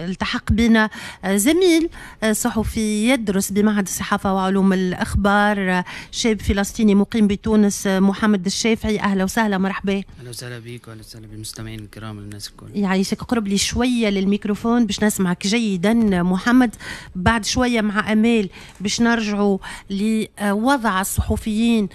التحق بنا آه، زميل آه، صحفي يدرس بمعهد الصحافه وعلوم الاخبار آه، شاب فلسطيني مقيم بتونس محمد الشافعي اهلا وسهلا مرحبا اهلا وسهلا بك واهلا وسهلا بالمستمعين الكرام الناس الكل يعيشك قرب لي شويه للميكروفون باش نسمعك جيدا محمد بعد شويه مع امال باش نرجعوا لوضع الصحفيين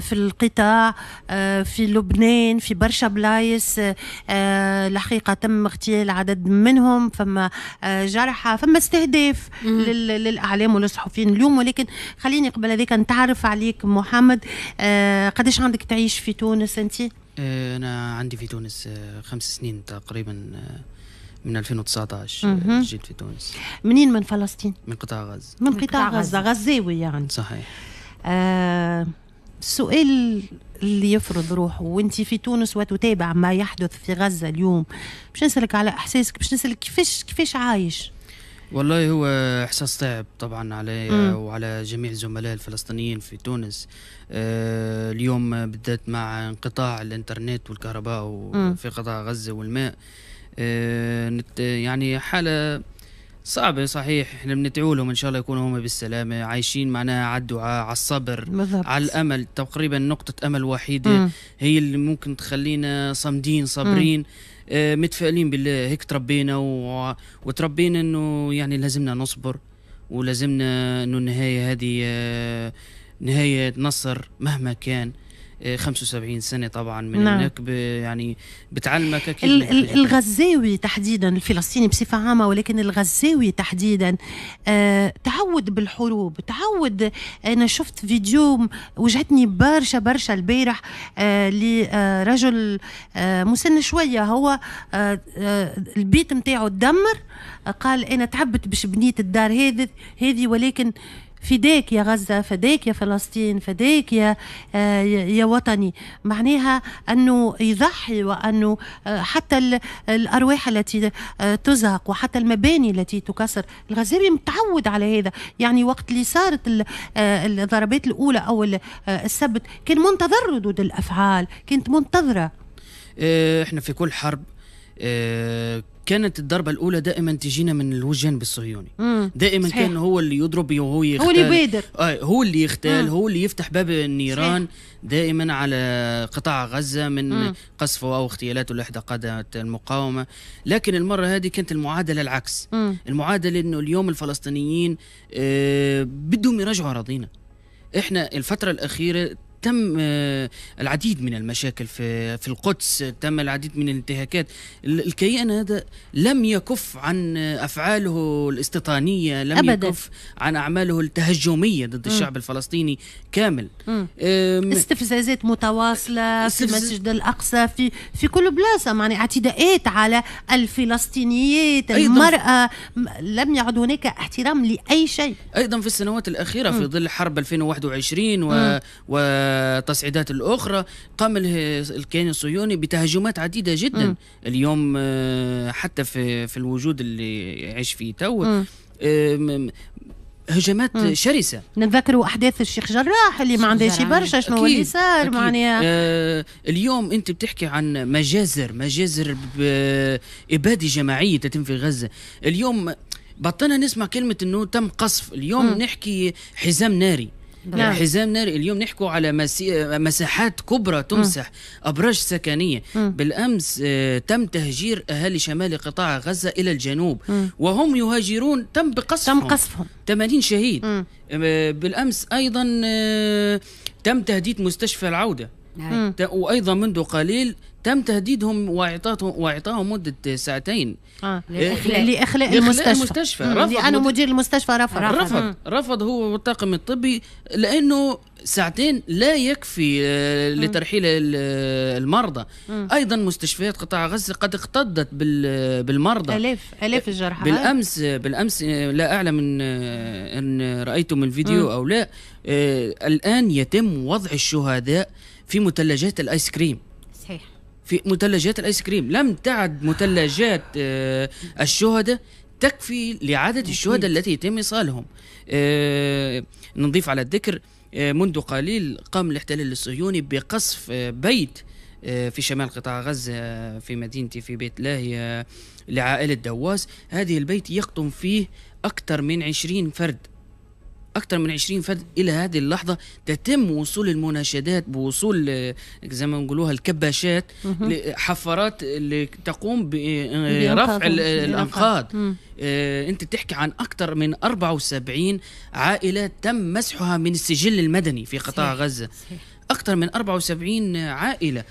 في القطاع في لبنان في برشا بلايص الحقيقه الحقيقه تم اغتيال عدد منهم فما آه، جرحى فما استهداف للاعلام وللصحفيين اليوم ولكن خليني قبل هذاك نتعرف عليك محمد آه، قداش عندك تعيش في تونس انت؟ آه، انا عندي في تونس خمس سنين تقريبا من 2019 جيت في تونس منين من فلسطين؟ من قطاع غزه من قطاع غزه غزاوي يعني صحيح آه السؤال اللي يفرض روحه وانت في تونس وتتابع ما يحدث في غزه اليوم باش نسالك على احساسك باش نسالك كيفاش كيفاش عايش والله هو احساس صعب طبعا علي وعلى جميع الزملاء الفلسطينيين في تونس آه، اليوم بالذات مع انقطاع الانترنت والكهرباء في قطاع غزه والماء آه، يعني حاله صعبة صحيح احنا بندعو لهم ان شاء الله يكونوا هم بالسلامة عايشين معناها على الدعاء على الصبر مذبت. على الامل تقريبا نقطة امل وحيدة مم. هي اللي ممكن تخلينا صامدين صابرين آه متفائلين بالله هيك تربينا و... وتربينا انه يعني لازمنا نصبر ولازمنا انه النهاية هذه آه نهاية نصر مهما كان 75 سنه طبعا من نعم. هناك يعني بتعلمك الغزاوي تحديدا الفلسطيني بصفه عامه ولكن الغزاوي تحديدا آه تعود بالحروب تعود انا شفت فيديو وجهتني برشا برشا البارح آه لرجل آه،, آه مسن شويه هو آه, آه، البيت نتاعو تدمر قال انا تعبت باش بنيت الدار هذه ولكن فداك يا غزه فداك يا فلسطين فداك يا آه، يا وطني معناها انه يضحي وانه آه، حتى الارواح التي آه، تزهق وحتى المباني التي تكسر الغزاوي متعود على هذا يعني وقت اللي صارت الضربات الاولى او السبت كان منتظر ردود الافعال كانت منتظره إيه، احنا في كل حرب آه، كانت الضربه الاولى دائما تجينا من الجانب الصهيوني دائما صحيح. كان هو اللي يضرب وهو يختال هو اللي يبادر آه هو اللي يختال مم. هو اللي يفتح باب النيران صحيح. دائما على قطاع غزه من مم. قصفه او اغتيالاته لإحدى قادة المقاومه لكن المره هذه كانت المعادله العكس مم. المعادله انه اليوم الفلسطينيين آه بدهم يرجعوا اراضينا احنا الفتره الاخيره تم آه، العديد من المشاكل في في القدس تم العديد من الانتهاكات الكيان هذا لم يكف عن افعاله الاستيطانيه لم أبداً. يكف عن اعماله التهجميه ضد م. الشعب الفلسطيني كامل استفزازات متواصله استفز... في المسجد الاقصى في في كل بلاصه معني اعتداءات على الفلسطينيات أيضا المراه لم يعد هناك احترام لاي شيء ايضا في السنوات الاخيره م. في ظل حرب 2021 و... التصعيدات الأخرى قام الكيان الصهيوني بتهجمات عديدة جدا م. اليوم آه، حتى في, في الوجود اللي يعيش فيه تو هجمات مم. شرسه نتذكروا احداث الشيخ جراح اللي ما شيء برشا شنو اللي صار معناها اليوم انت بتحكي عن مجازر مجازر اباده جماعيه تتم في غزه اليوم بطلنا نسمع كلمه انه تم قصف اليوم مم. نحكي حزام ناري نعم. حزام ناري اليوم نحكوا على مسي... مساحات كبرى تمسح م. أبراج سكنية م. بالأمس آه، تم تهجير أهالي شمال قطاع غزة إلى الجنوب م. وهم يهاجرون تم بقصفهم تم قصفهم 80 شهيد م. آه، بالأمس أيضا آه، تم تهديد مستشفى العودة وايضا منذ قليل تم تهديدهم واعطاهم واعطاهم مده ساعتين آه. إيه؟ لاخلاء لاخلاء المستشفى, المستشفى. رفض لانه مدير المستشفى رفض رفض رفض, رفض هو والطاقم الطبي لانه ساعتين لا يكفي آه، لترحيل المرضى مم. ايضا مستشفيات قطاع غزه قد اقتضت بالمرضى الاف الاف آه، الجرحى بالامس بالامس آه، لا اعلم ان ان رايتم الفيديو او لا الان يتم وضع الشهداء في مثلجات الايس كريم صحيح في مثلجات الايس كريم لم تعد مثلجات آه، الشهداء تكفي لعدد الشهداء التي يتم ايصالهم آه، نضيف على الذكر آه، منذ قليل قام الاحتلال الصهيوني بقصف بيت في شمال قطاع غزة في مدينتي في بيت لاهية لعائلة دواس هذه البيت يقطن فيه أكثر من عشرين فرد أكثر من 20 فرد إلى هذه اللحظة تتم وصول المناشدات بوصول آه، زي ما نقولوها الكباشات آه، حفارات اللي تقوم برفع آه، الأنقاض أنت تحكي عن أكثر من 74 عائلة تم مسحها من السجل المدني في قطاع صحيح. غزة صحيح. أكثر من 74 عائلة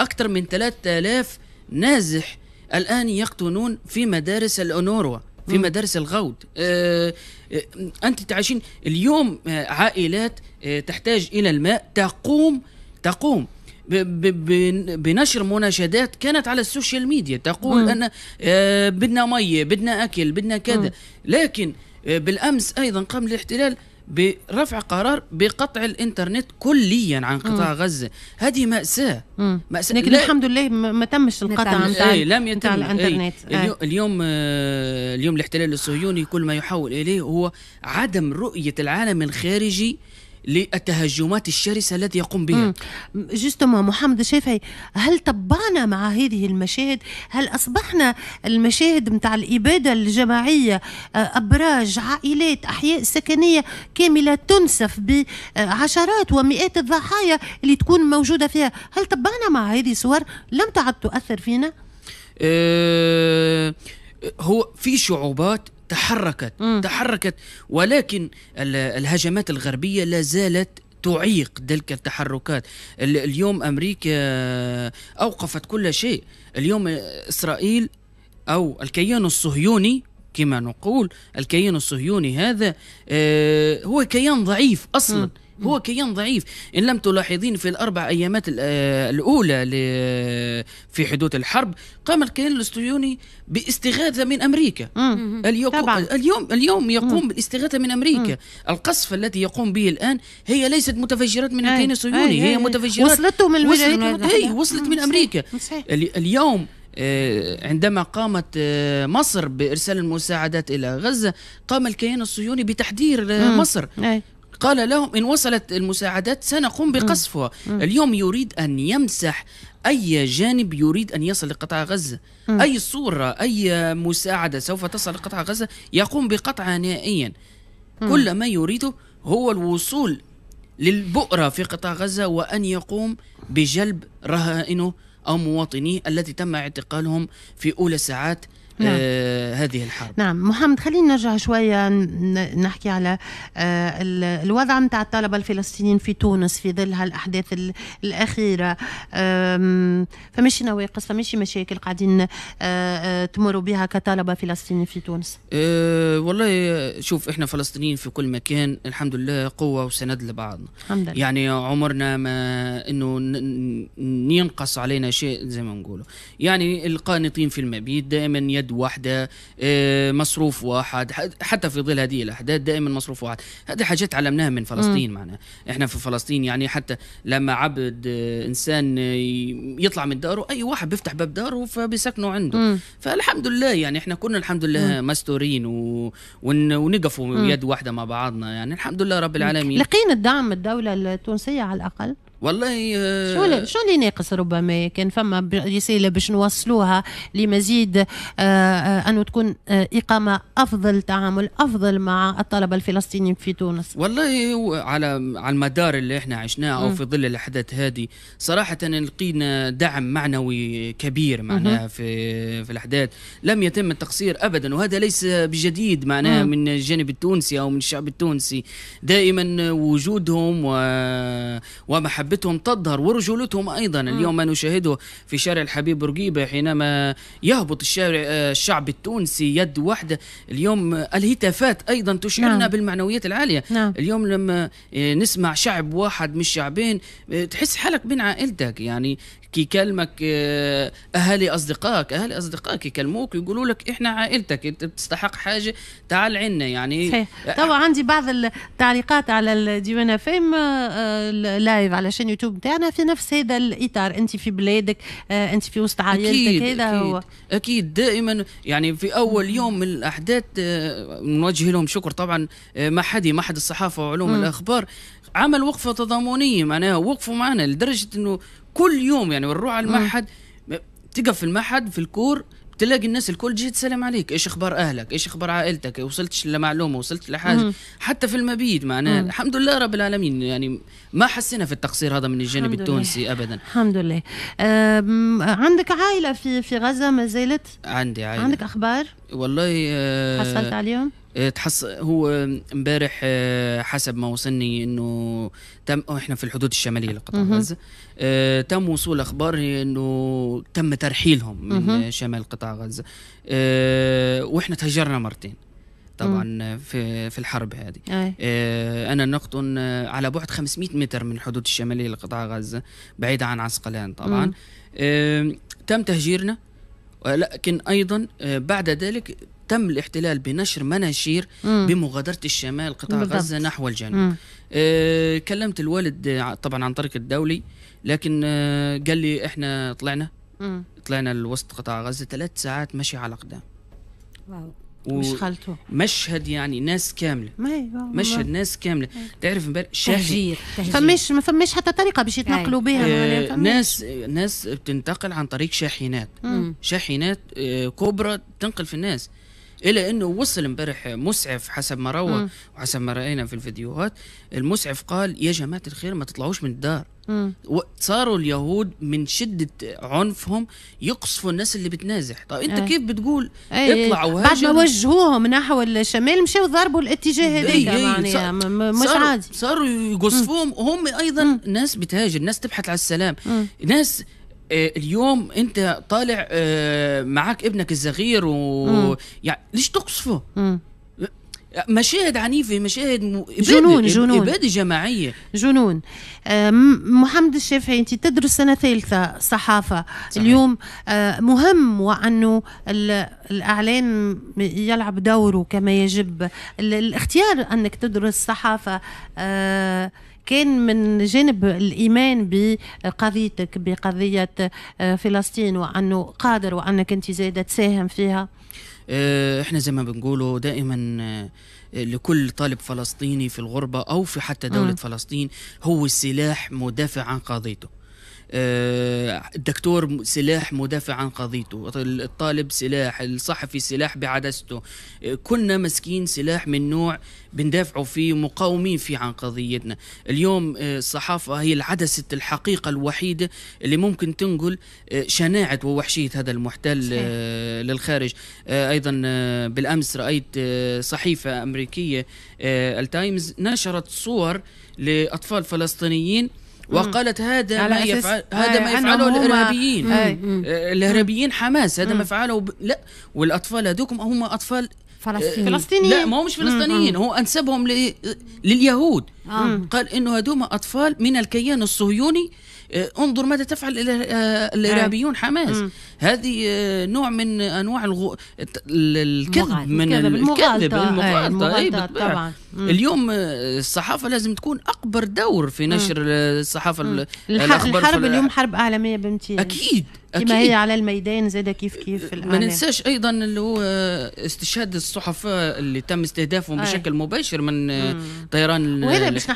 أكثر من 3000 نازح الآن يقطنون في مدارس الأونوروا في مدارس الغوط آه، آه، انت تعيشين اليوم آه، عائلات تحتاج الى الماء تقوم تقوم بنشر مناشدات كانت على السوشيال ميديا تقول ان بدنا ميه بدنا اكل بدنا كذا لكن بالامس ايضا قام الاحتلال برفع قرار بقطع الانترنت كليا عن قطاع مم. غزه هذه ماساه ماساه لكن لا... الحمد لله ما تمش القطع نتاع إيه،, ايه لم يتم إيه. الانترنت ايه. اليوم اليوم, آه اليوم الاحتلال الصهيوني كل ما يحاول اليه هو عدم رؤيه العالم الخارجي للتهجمات الشرسه التي يقوم بها جستما محمد الشافعي هل تبعنا مع هذه المشاهد هل اصبحنا المشاهد نتاع الاباده الجماعيه آه، ابراج عائلات احياء سكنيه كامله تنسف بعشرات ومئات الضحايا اللي تكون موجوده فيها هل تبعنا مع هذه الصور لم تعد تؤثر فينا أه هو في شعوبات تحركت مم. تحركت ولكن الهجمات الغربية لا زالت تعيق تلك التحركات اليوم أمريكا أوقفت كل شيء اليوم إسرائيل أو الكيان الصهيوني كما نقول الكيان الصهيوني هذا آه، هو كيان ضعيف أصلا مم. هو كيان ضعيف إن لم تلاحظين في الأربع أيامات آه، الأولى في حدوث الحرب قام الكيان الاسطيوني باستغاثة من أمريكا طبعا. اليوم اليوم يقوم بالاستغاثة من أمريكا القصف التي يقوم به الآن هي ليست متفجرات من الكيان الصهيوني هي متفجرات وصلته من الولايات المتحدة وصلت من أمريكا صحيح. اليوم آه، عندما قامت آه، مصر بارسال المساعدات الى غزه قام الكيان الصهيوني بتحذير مصر أي. قال لهم إن وصلت المساعدات سنقوم بقصفها اليوم يريد أن يمسح أي جانب يريد أن يصل لقطاع غزة أي صورة أي مساعدة سوف تصل لقطاع غزة يقوم بقطعها نهائيا كل ما يريده هو الوصول للبؤرة في قطاع غزة وأن يقوم بجلب رهائنه أو مواطنيه التي تم اعتقالهم في أولى ساعات نعم. آه هذه الحرب نعم محمد خلينا نرجع شوية نحكي على آه الوضع متاع الطلبة الفلسطينيين في تونس في ظل هالأحداث الأخيرة فماشي نواقص فماشي مشاكل قاعدين آه, آه، تمروا بها كطلبة فلسطينيين في تونس آه، والله شوف احنا فلسطينيين في كل مكان الحمد لله قوة وسند لبعضنا الحمد لله. يعني عمرنا ما انه ينقص علينا شيء زي ما نقوله يعني القانطين في المبيد دائما يد يد واحده آه، مصروف واحد حتى في ظل هذه الاحداث دائما مصروف واحد هذه حاجات علمناها من فلسطين معنا احنا في فلسطين يعني حتى لما عبد آه، انسان آه، يطلع من داره اي واحد بيفتح باب داره فبيسكنوا عنده فالحمد لله يعني احنا كنا الحمد لله مستورين و... ون... ونقفوا يد واحده مع بعضنا يعني الحمد لله رب العالمين لقينا الدعم الدوله التونسيه على الاقل والله آه، شو شو اللي ناقص ربما كان فما رساله باش نوصلوها لمزيد آه، آه، انه تكون اقامه افضل تعامل افضل مع الطلبه الفلسطينيين في تونس والله هو على على المدار اللي احنا عشناه او في ظل الاحداث هذه صراحه لقينا دعم معنوي كبير معناها في في الاحداث لم يتم التقصير ابدا وهذا ليس بجديد معناها من الجانب التونسي او من الشعب التونسي دائما وجودهم ومحبتهم محبتهم تظهر ورجولتهم أيضا اليوم ما نشاهده في شارع الحبيب بورقيبة حينما يهبط الشارع الشعب التونسي يد واحدة اليوم الهتافات أيضا تشعرنا نعم. بالمعنويات العالية نعم. اليوم لما نسمع شعب واحد مش شعبين تحس حالك بين عائلتك يعني كي آه، اهالي اصدقائك اهالي اصدقائك يكلموك يقولوا لك احنا عائلتك انت بتستحق حاجه تعال عنا يعني صحيح توا آه، عندي بعض التعليقات على الديوانه آه، فيم لايف على شان يوتيوب تاعنا في نفس هذا الاطار انت في بلادك انت في وسط عائلتك هذا هو اكيد دائما يعني في اول يوم من الاحداث نوجه لهم شكر طبعا ما حد الصحافه وعلوم م. الاخبار عمل وقفه تضامنيه معناها وقفوا معنا لدرجه انه كل يوم يعني ونروح على المعهد تقف في المعهد في الكور تلاقي الناس الكل جيت تسلم عليك ايش اخبار اهلك ايش اخبار عائلتك وصلتش لمعلومه وصلت لحاجه مم. حتى في المبيت مم. الحمد لله رب العالمين يعني ما حسينا في التقصير هذا من الجانب التونسي لله. ابدا الحمد لله أم عندك عائله في في غزه ما زالت عندي عائله عندك اخبار والله آه حصلت عليهم آه، تحص هو امبارح آه، حسب ما وصلني انه تم احنا في الحدود الشماليه لقطاع غزه آه، تم وصول اخبار انه تم ترحيلهم من شمال قطاع غزه واحنا تهجرنا مرتين طبعا في في الحرب هذه أي. انا نقط على بعد 500 متر من الحدود الشماليه لقطاع غزه بعيده عن عسقلان طبعا تم تهجيرنا ولكن ايضا بعد ذلك تم الاحتلال بنشر مناشير بمغادرة الشمال قطاع بالضبط. غزة نحو الجنوب أه كلمت الوالد آه، طبعا عن طريق الدولي لكن أه قال لي احنا طلعنا مم. طلعنا لوسط قطاع غزة ثلاث ساعات مشي على قدام واو و... مش خالته مشهد يعني ناس كامله مشهد ناس كامله تعرف امبارح تهجير فمش ما فمش حتى طريقه باش يتنقلوا بها آه ناس ناس بتنتقل عن طريق شاحنات مم. شاحنات آه كبرى تنقل في الناس الى انه وصل امبارح مسعف حسب ما روى وحسب ما راينا في الفيديوهات المسعف قال يا جماعه الخير ما تطلعوش من الدار صاروا اليهود من شدة عنفهم يقصفوا الناس اللي بتنازح طب انت أي. كيف بتقول أي. اطلعوا وهاجر بعد ما وجهوهم نحو الشمال مشوا ضربوا الاتجاه هذا يعني صار مش عادي صاروا يقصفوهم وهم ايضا م. ناس بتهاجر ناس تبحث على السلام م. ناس آه، اليوم انت طالع آه، معك ابنك الصغير و يعني ليش تقصفه؟ مشاهد عنيفه مشاهد م... إبادة جنون جنون اباده جماعيه جنون آه، محمد الشافعي انت تدرس سنه ثالثه صحافه صحيح. اليوم مهم وانه الاعلام يلعب دوره كما يجب الاختيار انك تدرس صحافه كان من جانب الإيمان بقضيتك بقضية آه، فلسطين وأنه قادر وأنك أنت زادة تساهم فيها آه، احنا زي ما بنقوله دائما آه، لكل طالب فلسطيني في الغربة أو في حتى دولة م. فلسطين هو السلاح مدافع عن قضيته آه، الدكتور سلاح مدافع عن قضيته الطالب سلاح الصحفي سلاح بعدسته آه، كلنا مسكين سلاح من نوع بندافعوا فيه مقاومين فيه عن قضيتنا اليوم آه، الصحافة هي العدسة الحقيقة الوحيدة اللي ممكن تنقل شناعة ووحشية هذا المحتل صحيح. للخارج أيضا بالأمس رأيت صحيفة أمريكية التايمز نشرت صور لأطفال فلسطينيين وقالت هذا ما يفعل هذا آه، ما يفعله الارهابيين آه، آه، الارهابيين حماس هذا ما فعله ب... لا والاطفال هذوكم هم اطفال فلسطينيين فلسطيني. لا ما هو مش فلسطينيين هو انسبهم ل... لليهود قال انه هذوما اطفال من الكيان الصهيوني آه، انظر ماذا تفعل الارهابيون آه، نعم. حماس هذه آه، نوع من انواع الغو... الكذب من الكذب المغالطه طيب، طيب. طبعا اليوم الصحافه لازم تكون اكبر دور في نشر الصحافه الاخبار الحرب اليوم حرب اعلاميه بامتياز اكيد أكيد. كما هي على الميدان زاد كيف كيف ما ننساش ايضا اللي هو استشهاد الصحفاء اللي تم استهدافهم بشكل مباشر من طيران وهذا باش